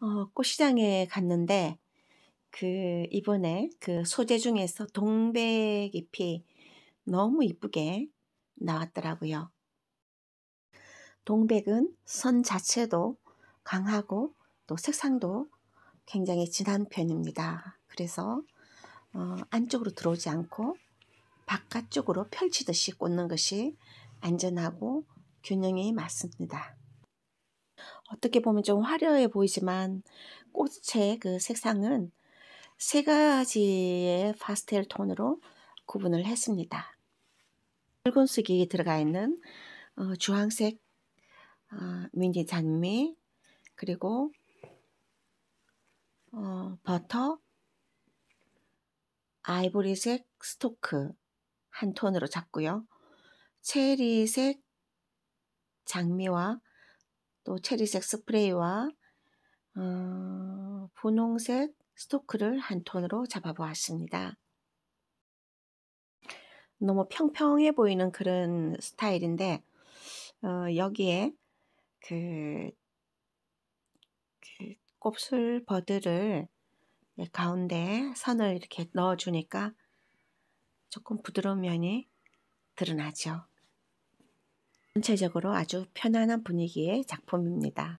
어, 꽃시장에 갔는데 그 이번에 그 소재 중에서 동백잎이 너무 이쁘게 나왔더라고요. 동백은 선 자체도 강하고 또 색상도 굉장히 진한 편입니다. 그래서 어, 안쪽으로 들어오지 않고 바깥쪽으로 펼치듯이 꽂는 것이 안전하고 균형이 맞습니다. 어떻게 보면 좀 화려해 보이지만 꽃의 그 색상은 세 가지의 파스텔 톤으로 구분을 했습니다. 붉은색이 들어가 있는 어, 주황색 어, 민지 잔미 그리고 어, 버터 아이보리색 스토크 한 톤으로 잡고요. 체리색 장미와 또 체리색 스프레이와 어, 분홍색 스토크를 한 톤으로 잡아보았습니다. 너무 평평해 보이는 그런 스타일인데 어, 여기에 그, 그 곱슬 버드를 가운데 선을 이렇게 넣어주니까 조금 부드러운 면이 드러나죠. 전체적으로 아주 편안한 분위기의 작품입니다.